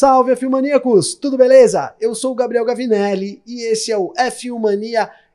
Salve, f Tudo beleza? Eu sou o Gabriel Gavinelli e esse é o f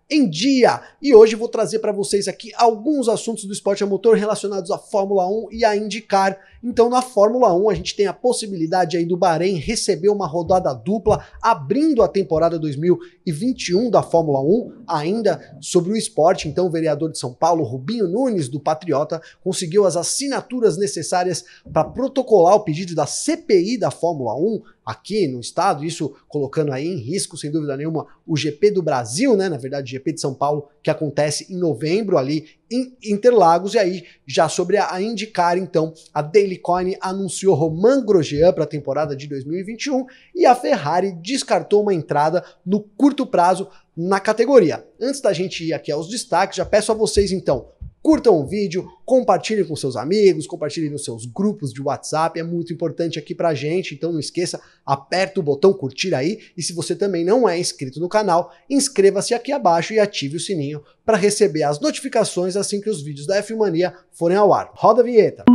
em dia. E hoje vou trazer para vocês aqui alguns assuntos do esporte a motor relacionados à Fórmula 1 e à IndyCar. Então, na Fórmula 1, a gente tem a possibilidade aí do Bahrein receber uma rodada dupla, abrindo a temporada 2021 da Fórmula 1, ainda sobre o esporte. Então, o vereador de São Paulo, Rubinho Nunes, do Patriota, conseguiu as assinaturas necessárias para protocolar o pedido da CPI da Fórmula 1 aqui no estado, isso colocando aí em risco, sem dúvida nenhuma, o GP do Brasil, né? Na verdade, GP de São Paulo, que acontece em novembro ali em Interlagos. E aí, já sobre a, indicar, então, a Daily Coin anunciou Romain Grosjean para a temporada de 2021 e a Ferrari descartou uma entrada no curto prazo na categoria. Antes da gente ir aqui aos destaques, já peço a vocês então curtam o vídeo, compartilhem com seus amigos, compartilhem nos seus grupos de WhatsApp, é muito importante aqui pra gente, então não esqueça, aperta o botão curtir aí e se você também não é inscrito no canal, inscreva-se aqui abaixo e ative o sininho para receber as notificações assim que os vídeos da F Mania forem ao ar. Roda a vinheta.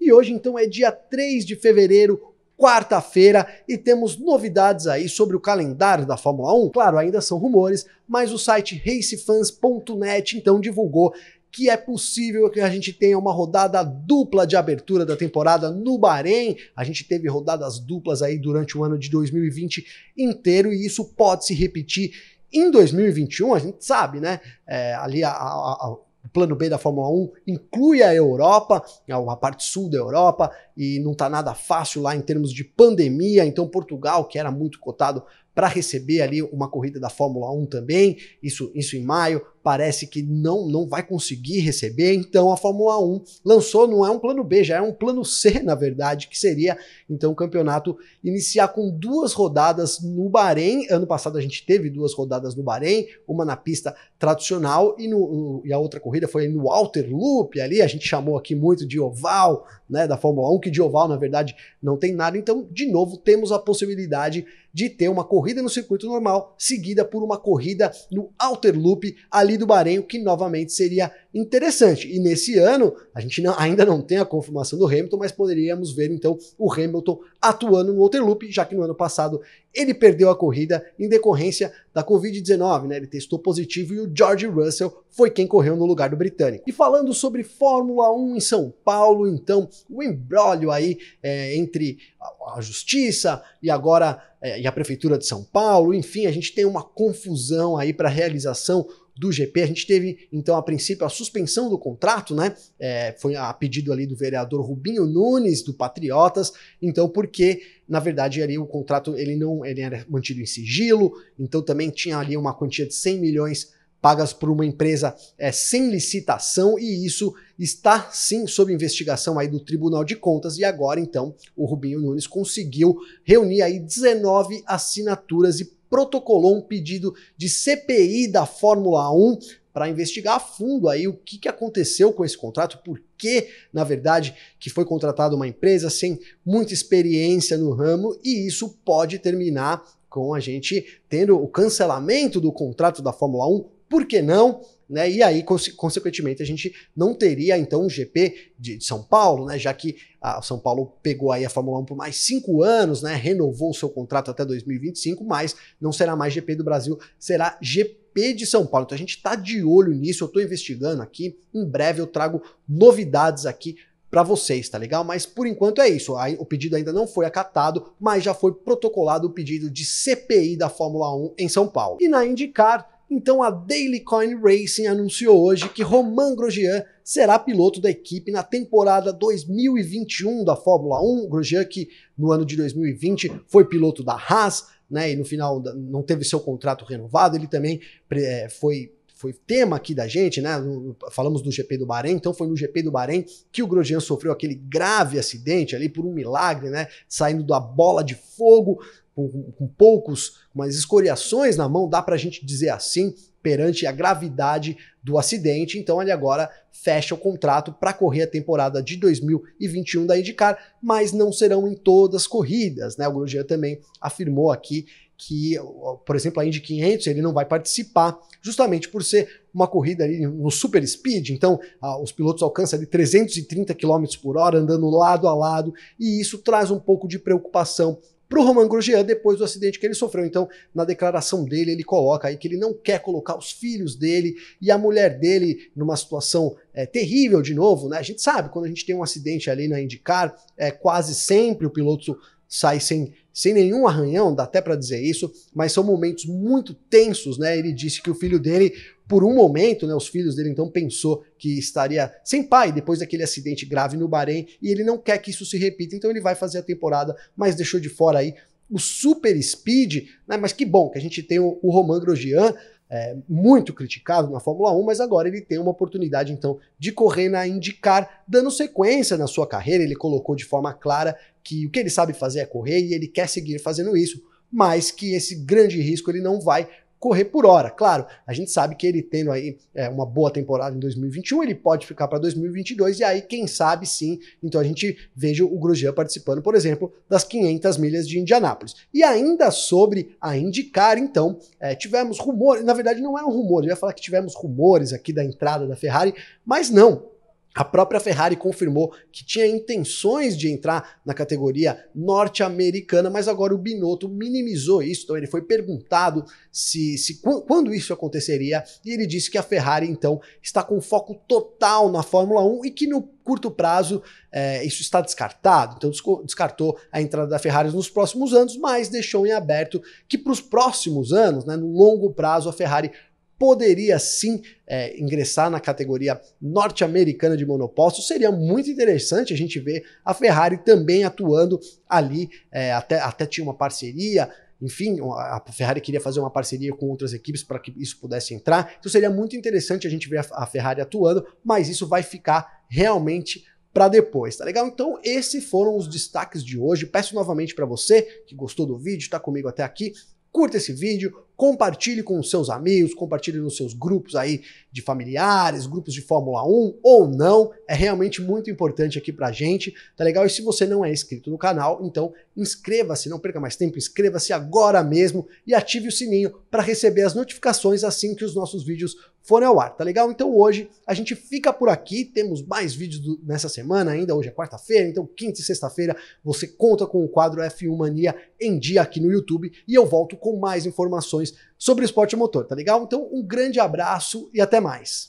E hoje então é dia 3 de fevereiro, quarta-feira e temos novidades aí sobre o calendário da Fórmula 1. Claro, ainda são rumores, mas o site racefans.net então divulgou que é possível que a gente tenha uma rodada dupla de abertura da temporada no Bahrein. A gente teve rodadas duplas aí durante o ano de 2020 inteiro e isso pode se repetir em 2021. A gente sabe, né? É, ali a, a, a o plano B da Fórmula 1 inclui a Europa, a parte sul da Europa, e não está nada fácil lá em termos de pandemia. Então, Portugal, que era muito cotado para receber ali uma corrida da Fórmula 1 também, isso, isso em maio, parece que não, não vai conseguir receber, então a Fórmula 1 lançou, não é um plano B, já é um plano C, na verdade, que seria então o campeonato iniciar com duas rodadas no Bahrein. Ano passado a gente teve duas rodadas no Bahrein, uma na pista tradicional e, no, no e a outra corrida foi no Outer Loop ali, a gente chamou aqui muito de oval, né, da Fórmula 1, que de oval, na verdade, não tem nada. Então, de novo, temos a possibilidade de ter uma corrida no circuito normal, seguida por uma corrida no outer loop ali do Bahrein, que novamente seria interessante. E nesse ano, a gente não, ainda não tem a confirmação do Hamilton, mas poderíamos ver então o Hamilton atuando no Waterloop, já que no ano passado ele perdeu a corrida em decorrência da Covid-19, né? Ele testou positivo e o George Russell foi quem correu no lugar do britânico. E falando sobre Fórmula 1 em São Paulo, então, o embrólio aí é, entre a, a justiça e agora é, e a prefeitura de São Paulo, enfim, a gente tem uma confusão aí para realização do GP. A gente teve, então, a princípio, a suspensão do contrato, né? É, foi a pedido ali do vereador Rubinho Nunes, do Patriotas, então, porque, na verdade, ali o contrato ele não ele era mantido em sigilo, então também tinha ali uma quantia de 100 milhões pagas por uma empresa é, sem licitação e isso está sim sob investigação aí do Tribunal de Contas e agora então o Rubinho Nunes conseguiu reunir aí 19 assinaturas e protocolou um pedido de CPI da Fórmula 1 para investigar a fundo aí o que, que aconteceu com esse contrato, por que, na verdade, que foi contratada uma empresa sem muita experiência no ramo e isso pode terminar com a gente tendo o cancelamento do contrato da Fórmula 1 por que não? Né? E aí, conse consequentemente, a gente não teria então o GP de, de São Paulo, né? Já que a São Paulo pegou aí a Fórmula 1 por mais cinco anos, né? Renovou o seu contrato até 2025, mas não será mais GP do Brasil, será GP de São Paulo. Então a gente está de olho nisso, eu estou investigando aqui. Em breve eu trago novidades aqui para vocês, tá legal? Mas por enquanto é isso. O pedido ainda não foi acatado, mas já foi protocolado o pedido de CPI da Fórmula 1 em São Paulo. E na IndyCar então a Daily Coin Racing anunciou hoje que Romain Grosjean será piloto da equipe na temporada 2021 da Fórmula 1. Grosjean que no ano de 2020 foi piloto da Haas, né, e no final não teve seu contrato renovado, ele também é, foi foi tema aqui da gente, né? Falamos do GP do Bahrein, então foi no GP do Bahrein que o Grosjean sofreu aquele grave acidente ali por um milagre, né? Saindo da bola de fogo, com, com poucos, umas escoriações na mão, dá pra gente dizer assim perante a gravidade do acidente. Então ele agora fecha o contrato para correr a temporada de 2021 da IndyCar, mas não serão em todas as corridas. Né? O Grosjean também afirmou aqui que, por exemplo, a Indy 500 ele não vai participar, justamente por ser uma corrida ali no super speed, então ah, os pilotos alcançam ali 330 km por hora andando lado a lado, e isso traz um pouco de preocupação para o Roman Grosjean depois do acidente que ele sofreu. Então, na declaração dele, ele coloca aí que ele não quer colocar os filhos dele e a mulher dele numa situação é, terrível de novo, né? A gente sabe, quando a gente tem um acidente ali na IndyCar, é, quase sempre o piloto sai sem sem nenhum arranhão, dá até para dizer isso, mas são momentos muito tensos, né? Ele disse que o filho dele, por um momento, né, os filhos dele então pensou que estaria sem pai depois daquele acidente grave no Bahrein e ele não quer que isso se repita, então ele vai fazer a temporada, mas deixou de fora aí o super speed, né? Mas que bom que a gente tem o, o Romain Grosjean é, muito criticado na Fórmula 1, mas agora ele tem uma oportunidade então de correr na IndyCar, dando sequência na sua carreira. Ele colocou de forma clara que o que ele sabe fazer é correr e ele quer seguir fazendo isso, mas que esse grande risco ele não vai correr por hora. Claro, a gente sabe que ele tendo aí é, uma boa temporada em 2021, ele pode ficar para 2022 e aí quem sabe sim. Então a gente veja o Grosjean participando, por exemplo, das 500 milhas de Indianápolis. E ainda sobre a indicar, então, é, tivemos rumores, na verdade não eram é rumores, eu ia falar que tivemos rumores aqui da entrada da Ferrari, mas não. A própria Ferrari confirmou que tinha intenções de entrar na categoria norte-americana, mas agora o Binotto minimizou isso. Então ele foi perguntado se, se, quando isso aconteceria e ele disse que a Ferrari então está com foco total na Fórmula 1 e que no curto prazo é, isso está descartado. Então descartou a entrada da Ferrari nos próximos anos, mas deixou em aberto que para os próximos anos, né, no longo prazo, a Ferrari poderia sim é, ingressar na categoria norte-americana de monopostos Seria muito interessante a gente ver a Ferrari também atuando ali, é, até, até tinha uma parceria. Enfim, a Ferrari queria fazer uma parceria com outras equipes para que isso pudesse entrar. Então seria muito interessante a gente ver a Ferrari atuando, mas isso vai ficar realmente para depois, tá legal? Então, esses foram os destaques de hoje. Peço novamente para você que gostou do vídeo, está comigo até aqui, curta esse vídeo, compartilhe com os seus amigos, compartilhe nos seus grupos aí de familiares, grupos de Fórmula 1 ou não, é realmente muito importante aqui pra gente, tá legal? E se você não é inscrito no canal, então inscreva-se, não perca mais tempo, inscreva-se agora mesmo e ative o sininho para receber as notificações assim que os nossos vídeos forem ao ar, tá legal? Então hoje a gente fica por aqui, temos mais vídeos do, nessa semana ainda, hoje é quarta-feira, então quinta e sexta-feira você conta com o quadro F1 Mania em dia aqui no YouTube e eu volto com mais informações sobre esporte motor, tá legal? Então, um grande abraço e até mais.